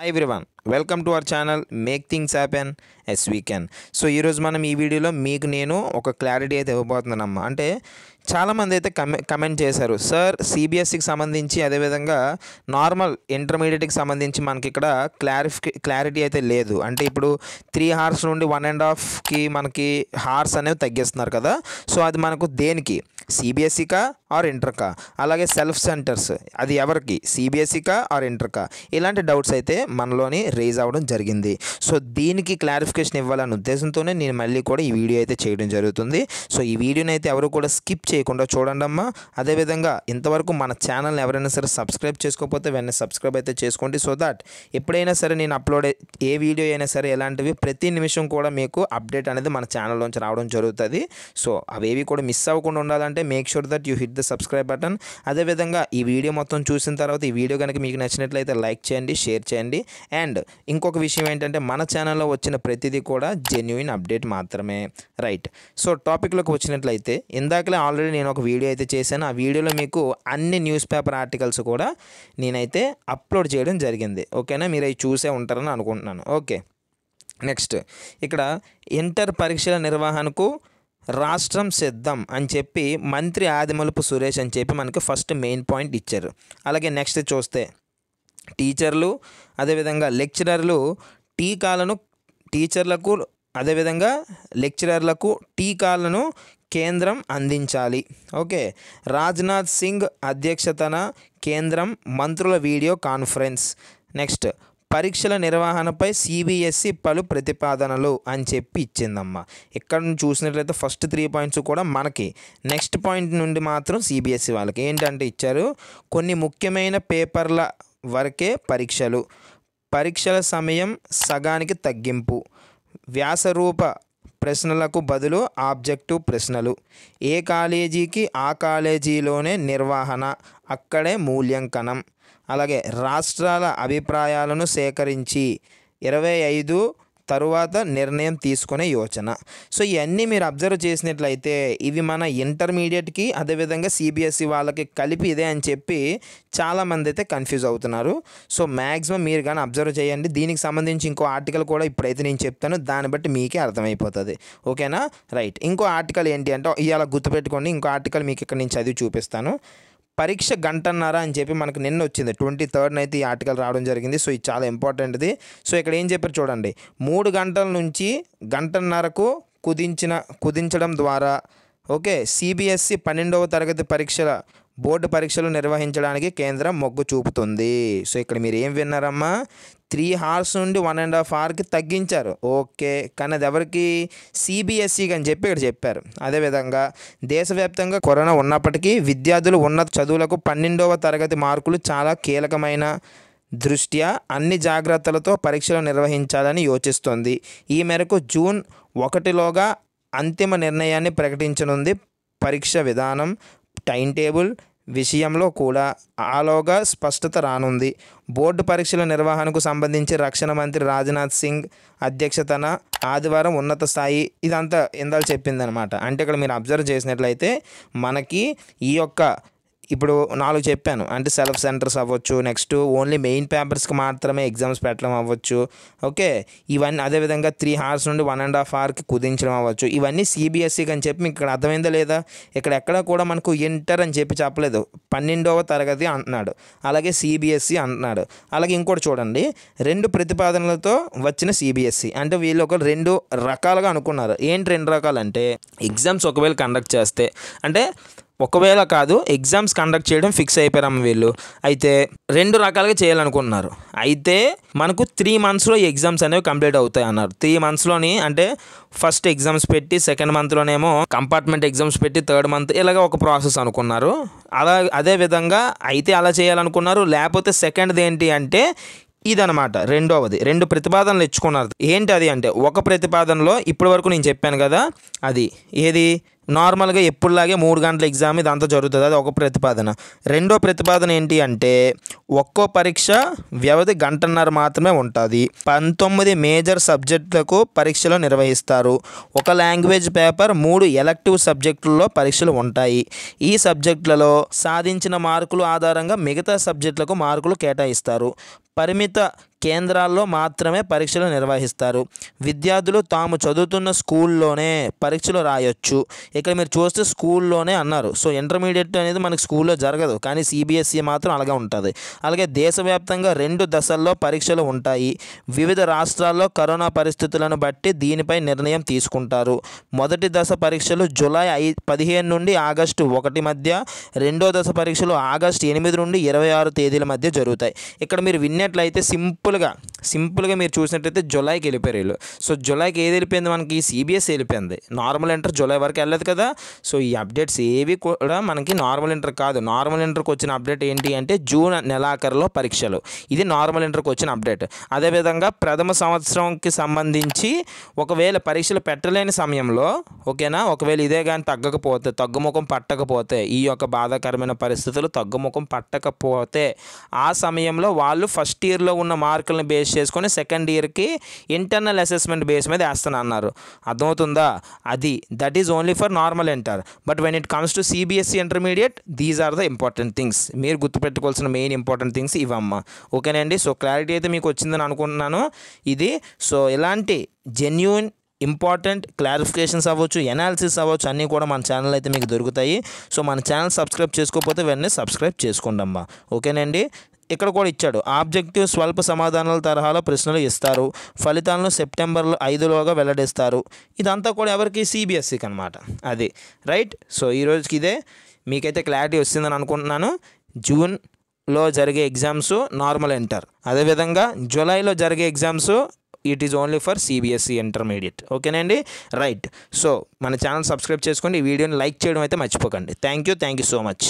hi everyone welcome to our channel make things happen as we can so ఈరోజు మనం ఈ వీడియోలో మీకు నేను ఒక క్లారిటీ అయితే ఇవ్వబోతున్నానమ్మా అంటే చాలామంది అయితే కమె కమెంట్ చేశారు సార్ సిబిఎస్సికి సంబంధించి అదేవిధంగా నార్మల్ ఇంటర్మీడియట్కి సంబంధించి మనకి ఇక్కడ క్లారిఫి క్లారిటీ అయితే లేదు అంటే ఇప్పుడు త్రీ హార్స్ నుండి వన్ అండ్ హాఫ్కి మనకి హార్స్ అనేవి తగ్గిస్తున్నారు కదా సో అది మనకు దేనికి సిబిఎస్ఈకా ఆర్ ఇంటర్కా అలాగే సెల్ఫ్ సెంటర్స్ అది ఎవరికి సిబిఎస్ఈకా ఆర్ ఇంటర్కా ఇలాంటి డౌట్స్ అయితే మనలోని రేజ్ అవ్వడం జరిగింది సో దీనికి క్లారిఫికేషన్ ఇవ్వాలనే ఉద్దేశంతోనే నేను మళ్ళీ కూడా ఈ వీడియో అయితే చేయడం జరుగుతుంది సో ఈ వీడియోని అయితే ఎవరు కూడా స్కిప్ చేయకుండా చూడండి అమ్మా అదేవిధంగా ఇంతవరకు మన ఛానల్ని ఎవరైనా సరే సబ్స్క్రైబ్ చేసుకోకపోతే వెంటనే సబ్స్క్రైబ్ అయితే చేసుకోండి సో దాట్ ఎప్పుడైనా సరే నేను అప్లోడ్ ఏ వీడియో అయినా సరే ఎలాంటివి ప్రతి నిమిషం కూడా మీకు అప్డేట్ అనేది మన ఛానల్లోంచి రావడం జరుగుతుంది సో అవేవి కూడా మిస్ అవ్వకుండా ఉండాలంటే make sure that you hit the subscribe button అదేవిధంగా ఈ వీడియో మొత్తం చూసిన తర్వాత ఈ వీడియో కనుక మీకు నచ్చినట్లయితే లైక్ చేయండి షేర్ చేయండి అండ్ ఇంకొక విషయం ఏంటంటే మన ఛానల్లో వచ్చిన ప్రతిదీ కూడా జెన్యున్ అప్డేట్ మాత్రమే రైట్ సో టాపిక్లోకి వచ్చినట్లయితే ఇందాకలే ఆల్రెడీ నేను ఒక వీడియో అయితే చేశాను ఆ వీడియోలో మీకు అన్ని న్యూస్ పేపర్ ఆర్టికల్స్ కూడా నేనైతే అప్లోడ్ చేయడం జరిగింది ఓకేనా మీరు అవి చూసే ఉంటారని అనుకుంటున్నాను ఓకే నెక్స్ట్ ఇక్కడ ఇంటర్ పరీక్షల నిర్వహణకు రాష్ట్రం సిద్ధం అని చెప్పి మంత్రి ఆదిమలుపు సురేష్ అని చెప్పి మనకి ఫస్ట్ మెయిన్ పాయింట్ ఇచ్చారు అలాగే నెక్స్ట్ చూస్తే టీచర్లు అదేవిధంగా లెక్చరర్లు టీకాలను టీచర్లకు అదేవిధంగా లెక్చరర్లకు టీకాలను కేంద్రం అందించాలి ఓకే రాజ్నాథ్ సింగ్ అధ్యక్షతన కేంద్రం మంత్రుల వీడియో కాన్ఫరెన్స్ నెక్స్ట్ పరీక్షల నిర్వహణపై సిబిఎస్ఈ పలు ప్రతిపాదనలు అని చెప్పి ఇచ్చిందమ్మ ఇక్కడ నుంచి చూసినట్లయితే ఫస్ట్ త్రీ పాయింట్స్ కూడా మనకి నెక్స్ట్ పాయింట్ నుండి మాత్రం సిబిఎస్ఈ వాళ్ళకి ఏంటంటే ఇచ్చారు కొన్ని ముఖ్యమైన పేపర్ల వరకే పరీక్షలు పరీక్షల సమయం సగానికి తగ్గింపు వ్యాసరూప ప్రశ్నలకు బదులు ఆబ్జెక్టివ్ ప్రశ్నలు ఏ కాలేజీకి ఆ కాలేజీలోనే నిర్వహణ అక్కడే మూల్యాంకనం అలాగే రాష్ట్రాల అభిప్రాయాలను సేకరించి ఇరవై ఐదు తరువాత నిర్ణయం తీసుకునే యోచన సో ఇవన్నీ మీరు అబ్జర్వ్ చేసినట్లయితే ఇవి మన ఇంటర్మీడియట్కి అదేవిధంగా సిబిఎస్ఈ వాళ్ళకి కలిపి ఇదే అని చెప్పి చాలామంది అయితే కన్ఫ్యూజ్ అవుతున్నారు సో మ్యాక్సిమం మీరు కానీ అబ్జర్వ్ చేయండి దీనికి సంబంధించి ఇంకో ఆర్టికల్ కూడా ఇప్పుడైతే నేను చెప్తాను దాన్ని బట్టి మీకే అర్థమైపోతుంది ఓకేనా రైట్ ఇంకో ఆర్టికల్ ఏంటి అంటే ఇవాళ గుర్తుపెట్టుకోండి ఇంకో ఆర్టికల్ మీకు ఇక్కడ నేను చదివి చూపిస్తాను పరీక్ష గంటన్నర అని చెప్పి మనకు నిన్న వచ్చింది ట్వంటీ థర్డ్న అయితే ఈ ఆర్టికల్ రావడం జరిగింది సో ఇది చాలా ఇంపార్టెంట్ది సో ఇక్కడ ఏం చెప్పారు చూడండి మూడు గంటల నుంచి గంటన్నరకు కుదించిన కుదించడం ద్వారా ఓకే సిబిఎస్సి పన్నెండవ తరగతి పరీక్షల బోర్డు పరీక్షలు నిర్వహించడానికి కేంద్రం మొగ్గు చూపుతుంది సో ఇక్కడ మీరు ఏం విన్నారమ్మా త్రీ హార్స్ నుండి వన్ అండ్ హాఫ్ హార్కి తగ్గించారు ఓకే కానీ అది ఎవరికి సిబిఎస్ఈ అని చెప్పి ఇక్కడ చెప్పారు అదేవిధంగా దేశవ్యాప్తంగా కరోనా ఉన్నప్పటికీ విద్యార్థులు ఉన్నత చదువులకు పన్నెండవ తరగతి మార్కులు చాలా కీలకమైన దృష్ట్యా అన్ని జాగ్రత్తలతో పరీక్షలు నిర్వహించాలని యోచిస్తోంది ఈ మేరకు జూన్ ఒకటిలోగా అంతిమ నిర్ణయాన్ని ప్రకటించనుంది పరీక్ష విధానం టైం టేబుల్ విషయంలో కూడా ఆలోగా స్పష్టత రానుంది బోర్డు పరీక్షల నిర్వహణకు సంబంధించి రక్షణ మంత్రి రాజ్నాథ్ సింగ్ అధ్యక్షతన ఆదివారం ఉన్నత స్థాయి ఇదంతా ఇందాలు చెప్పిందనమాట అంటే ఇక్కడ మీరు అబ్జర్వ్ చేసినట్లయితే మనకి ఈ యొక్క ఇప్పుడు నాలుగు చెప్పాను అంటే సెల్ఫ్ సెంటర్స్ అవ్వచ్చు నెక్స్ట్ ఓన్లీ మెయిన్ పేపర్స్కి మాత్రమే ఎగ్జామ్స్ పెట్టడం అవ్వచ్చు ఓకే ఇవన్నీ అదేవిధంగా త్రీ హార్స్ నుండి వన్ అండ్ హాఫ్ అవర్కి కుదించడం అవ్వచ్చు ఇవన్నీ సిబిఎస్ఈ అని చెప్పి మీకు ఇక్కడ అర్థమైందా లేదా ఇక్కడ ఎక్కడ కూడా మనకు ఇంటర్ అని చెప్పి చెప్పలేదు పన్నెండవ తరగతి అంటున్నాడు అలాగే సిబిఎస్ఈ అంటున్నాడు అలాగే ఇంకోటి చూడండి రెండు ప్రతిపాదనలతో వచ్చిన సిబిఎస్ఈ అంటే వీళ్ళు ఒక రెండు రకాలుగా అనుకున్నారు ఏంటి రెండు రకాలంటే ఎగ్జామ్స్ ఒకవేళ కండక్ట్ చేస్తే అంటే ఒకవేళ కాదు ఎగ్జామ్స్ కండక్ట్ చేయడం ఫిక్స్ అమ్మ వీళ్ళు అయితే రెండు రకాలుగా చేయాలనుకుంటున్నారు అయితే మనకు త్రీ మంత్స్లో ఎగ్జామ్స్ అనేవి కంప్లీట్ అవుతాయి అన్నారు త్రీ మంత్స్లోని అంటే ఫస్ట్ ఎగ్జామ్స్ పెట్టి సెకండ్ మంత్లోనేమో కంపార్ట్మెంట్ ఎగ్జామ్స్ పెట్టి థర్డ్ మంత్ ఇలాగ ఒక ప్రాసెస్ అనుకున్నారు అలా అదే విధంగా అయితే అలా చేయాలనుకున్నారు లేకపోతే సెకండ్ది ఏంటి అంటే ఇదనమాట రెండవది రెండు ప్రతిపాదనలు ఇచ్చుకున్నారు ఏంటి అది అంటే ఒక ప్రతిపాదనలో ఇప్పటి వరకు నేను చెప్పాను కదా అది ఏది నార్మల్గా ఎప్పుడులాగే మూడు గంటల ఎగ్జామ్ ఇదంతా జరుగుతుంది అది ఒక ప్రతిపాదన రెండో ప్రతిపాదన ఏంటి అంటే ఒక్కో పరీక్ష వ్యవధి గంటన్నర మాత్రమే ఉంటుంది పంతొమ్మిది మేజర్ సబ్జెక్టులకు పరీక్షలు నిర్వహిస్తారు ఒక లాంగ్వేజ్ పేపర్ మూడు ఎలక్టివ్ సబ్జెక్టులలో పరీక్షలు ఉంటాయి ఈ సబ్జెక్టులలో సాధించిన మార్కులు ఆధారంగా మిగతా సబ్జెక్టులకు మార్కులు కేటాయిస్తారు పరిమిత కేంద్రాల్లో మాత్రమే పరీక్షలు నిర్వహిస్తారు విద్యార్థులు తాము చదువుతున్న స్కూల్లోనే పరీక్షలు రాయొచ్చు ఇక్కడ మీరు చూస్తే స్కూల్లోనే అన్నారు సో ఇంటర్మీడియట్ అనేది మనకు స్కూల్లో జరగదు కానీ సిబిఎస్ఈ మాత్రం అలాగే ఉంటుంది అలాగే దేశవ్యాప్తంగా రెండు దశల్లో పరీక్షలు ఉంటాయి వివిధ రాష్ట్రాల్లో కరోనా పరిస్థితులను బట్టి దీనిపై నిర్ణయం తీసుకుంటారు మొదటి దశ పరీక్షలు జూలై ఐ పదిహేను నుండి ఆగస్టు ఒకటి మధ్య రెండో దశ పరీక్షలు ఆగస్టు ఎనిమిది నుండి ఇరవై ఆరు తేదీల మధ్య జరుగుతాయి ఇక్కడ మీరు విన్నట్లయితే సింపుల్ సింపుల్గా సింపుల్గా మీరు చూసినట్టయితే జులైకి వెళ్ళిపోయారు వీళ్ళు సో జులైకి ఏది వెళ్ళిపోయింది మనకి సిబిఎస్ వెళ్ళిపోయింది నార్మల్ ఇంటర్ జులై వరకు వెళ్ళదు కదా సో ఈ అప్డేట్స్ ఏవి కూడా మనకి నార్మల్ ఇంటర్ కాదు నార్మల్ ఇంటర్కి వచ్చిన అప్డేట్ ఏంటి అంటే జూన్ నెలాఖరులో పరీక్షలు ఇది నార్మల్ ఇంటర్కి వచ్చిన అప్డేట్ అదేవిధంగా ప్రథమ సంవత్సరంకి సంబంధించి ఒకవేళ పరీక్షలు పెట్టలేని సమయంలో ఓకేనా ఒకవేళ ఇదే కానీ తగ్గకపోతే తగ్గుముఖం పట్టకపోతే ఈ యొక్క బాధాకరమైన పరిస్థితులు తగ్గుముఖం పట్టకపోతే ఆ సమయంలో వాళ్ళు ఫస్ట్ ఇయర్లో ఉన్న మార్క్ మార్కులను బేస్ చేసుకొని సెకండ్ ఇయర్కి ఇంటర్నల్ అసెస్మెంట్ బేస్ మీద వేస్తాను అన్నారు అర్థమవుతుందా అది that is only for normal inter but when it comes to CBSE intermediate these are the important things మీరు గుర్తుపెట్టుకోవాల్సిన మెయిన్ ఇంపార్టెంట్ థింగ్స్ ఇవమ్మ ఓకేనండి సో క్లారిటీ అయితే మీకు వచ్చిందని అనుకుంటున్నాను ఇది సో ఇలాంటి జెన్యున్ ఇంపార్టెంట్ క్లారిఫికేషన్స్ అవ్వచ్చు ఎనాలిసిస్ అవ్వచ్చు అన్నీ కూడా మన ఛానల్ అయితే మీకు దొరుకుతాయి సో మన ఛానల్ సబ్స్క్రైబ్ చేసుకోకపోతే వెంటనే సబ్స్క్రైబ్ చేసుకోండి అమ్మా ఓకేనండి ఇక్కడ కూడా ఇచ్చాడు ఆబ్జెక్టివ్ స్వల్ప సమాధానాల తరహాలో ప్రశ్నలు ఇస్తారు ఫలితాలను సెప్టెంబర్లో ఐదులోగా వెల్లడిస్తారు ఇదంతా కూడా ఎవరికి సిబిఎస్సికి అనమాట అది రైట్ సో ఈరోజుకి ఇదే మీకైతే క్లారిటీ వస్తుందని అనుకుంటున్నాను జూన్ లో జరిగే ఎగ్జామ్స్ నార్మల్ ఇంటర్ అదేవిధంగా జూలైలో జరిగే exams it is only for CBSE intermediate ఓకేనండి రైట్ సో మన ఛానల్ సబ్స్క్రైబ్ చేసుకోండి ఈ వీడియోని లైక్ చేయడం అయితే మర్చిపోకండి thank you thank you so much